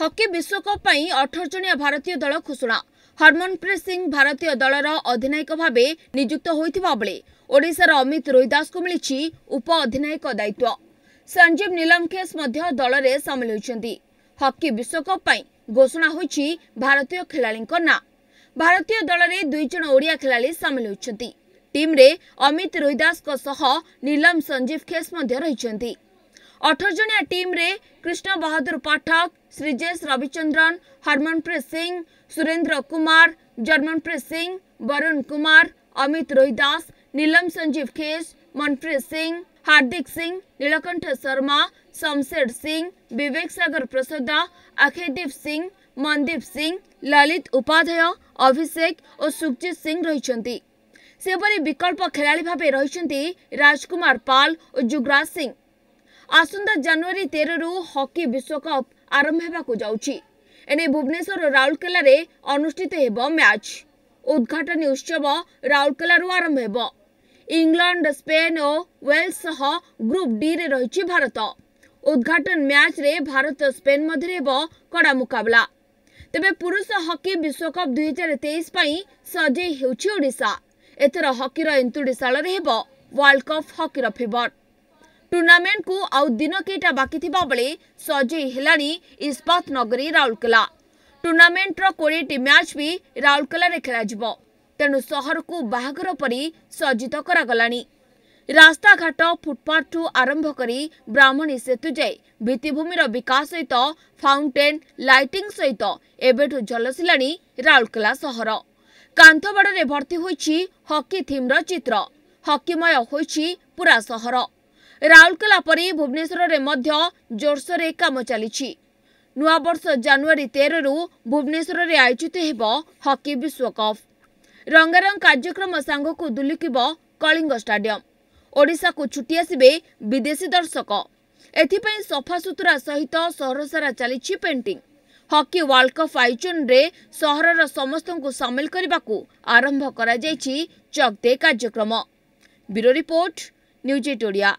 hockey ବିଶ୍ୱକପ୍ ପାଇଁ ଅଠର ଜଣିଆ ଭାରତୀୟ ଦଳ ଘୋଷଣା ହରମନପ୍ରୀତ ସିଂ ଭାରତୀୟ ଦଳର ଅଧିନାୟକ ଭାବେ ନିଯୁକ୍ତ ହୋଇଥିବା ବେଳେ ଓଡ଼ିଶାର ଅମିତ ରୋହିଦାସଙ୍କୁ ମିଳିଛି ଉପ ଅଧିନାୟକ ଦାୟିତ୍ୱ ସଞ୍ଜୀବ ନୀଲଙ୍କେଶ ମଧ୍ୟ ଦଳରେ ସାମିଲ ହୋଇଛନ୍ତି ହକି ବିଶ୍ୱକପ୍ ପାଇଁ ଘୋଷଣା ହୋଇଛି ଭାରତୀୟ ଖେଳାଳିଙ୍କ ନାଁ ଭାରତୀୟ ଦଳରେ ଦୁଇ ଜଣ ଓଡ଼ିଆ ଖେଳାଳି ସାମିଲ ହୋଇଛନ୍ତି ଟିମ୍ରେ ଅମିତ ରୋହିଦାସଙ୍କ ସହ ନୀଲମ ସଞ୍ଜୀବ ଖେସ୍ ମଧ୍ୟ ରହିଛନ୍ତି ଅଠର ଜଣିଆ ଟିମ୍ରେ କ୍ରିଷ୍ଣ ବହାଦୁର ପାଠକ श्रीजेश रविचंद्रन हरमनप्रीत सिंह सुरेंद्र कुमार जर्मनप्रीत सिंह वरुण कुमार अमित रोहिदास नीलम संजीव खेस मनप्रीत सिंह हार्दिक सिंह नीलकंठ शर्मा शमशेर सिंह विवेक सागर प्रसादा अखेदीप सिंह मनदीप सिंह ललित उपाध्याय अभिषेक और सुखजीत सिंह रही सेपरि विकल्प खेलाड़ी भाव रही राजकुमार पाल और जुगराज सिंह ଆସନ୍ତା ଜାନୁଆରୀ ତେରରୁ ହକି ବିଶ୍ୱକପ୍ ଆରମ୍ଭ ହେବାକୁ ଯାଉଛି ଏଣେ ଭୁବନେଶ୍ୱର ରାଉରକେଲାରେ ଅନୁଷ୍ଠିତ ହେବ ମ୍ୟାଚ୍ ଉଦ୍ଘାଟନୀ ଉତ୍ସବ ରାଉରକେଲାରୁ ଆରମ୍ଭ ହେବ ଇଂଲଣ୍ଡ ସ୍ପେନ୍ ଓ ୱେଲ୍ସ ସହ ଗ୍ରୁପ୍ ଡିରେ ରହିଛି ଭାରତ ଉଦ୍ଘାଟନ ମ୍ୟାଚ୍ରେ ଭାରତ ସ୍ପେନ୍ ମଧ୍ୟରେ ହେବ କଡ଼ା ମୁକାବିଲା ତେବେ ପୁରୁଷ ହକି ବିଶ୍ୱକପ୍ ଦୁଇହଜାର ତେଇଶ ପାଇଁ ସଜେଇ ହେଉଛି ଓଡ଼ିଶା ଏଥର ହକିର ଏନ୍ତୁଡ଼ିଶାଳରେ ହେବ ୱାର୍ଲ୍ଡକପ୍ ହକିର ଫେଭର୍ଟ ଟୁର୍ଣ୍ଣାମେଣ୍ଟକୁ ଆଉ ଦିନ କେଇଟା ବାକି ଥିବାବେଳେ ସଜେଇ ହେଲାଣି ଇସ୍ପାତ ନଗରୀ ରାଉରକେଲା ଟୁର୍ଣ୍ଣାମେଣ୍ଟର କୋଡ଼ିଏଟି ମ୍ୟାଚ୍ ବି ରାଉରକେଲାରେ ଖେଳାଯିବ ତେଣୁ ସହରକୁ ବାହାଘର ପରି ସଜ୍ଜିତ କରାଗଲାଣି ରାସ୍ତାଘାଟ ଫୁଟପାଥଠୁ ଆରମ୍ଭ କରି ବ୍ରାହ୍ମଣୀ ସେତୁ ଯାଏ ଭିତ୍ତିଭୂମିର ବିକାଶ ସହିତ ଫାଉଣ୍ଟେନ୍ ଲାଇଟିଂ ସହିତ ଏବେଠୁ ଝଲସିଲାଣି ରାଉରକେଲା ସହର କାନ୍ଥବାଡ଼ରେ ଭର୍ତ୍ତି ହୋଇଛି ହକି ଥିମ୍ର ଚିତ୍ର ହକିମୟ ହୋଇଛି ପୁରା ସହର ରାଉରକେଲା ପରି ଭୁବନେଶ୍ୱରରେ ମଧ୍ୟ ଜୋରସୋରରେ କାମ ଚାଲିଛି ନୂଆବର୍ଷ ଜାନୁଆରୀ ତେରରୁ ଭୁବନେଶ୍ୱରରେ ଆୟୋଜିତ ହେବ ହକି ବିଶ୍ୱକପ୍ ରଙ୍ଗାରଙ୍ଗ କାର୍ଯ୍ୟକ୍ରମ ସାଙ୍ଗକୁ ଦୁଲିକିବ କଳିଙ୍ଗ ଷ୍ଟାଡିୟମ୍ ଓଡ଼ିଶାକୁ ଛୁଟି ଆସିବେ ବିଦେଶୀ ଦର୍ଶକ ଏଥିପାଇଁ ସଫାସୁତୁରା ସହିତ ସହରସାରା ଚାଲିଛି ପେଣ୍ଟିଂ ହକି ୱାର୍ଲଡକପ୍ ଆୟୋଜନରେ ସହରର ସମସ୍ତଙ୍କୁ ସାମିଲ କରିବାକୁ ଆରମ୍ଭ କରାଯାଇଛି ଚକ୍ ଦେ କାର୍ଯ୍ୟକ୍ରମ bureau report news eight Odia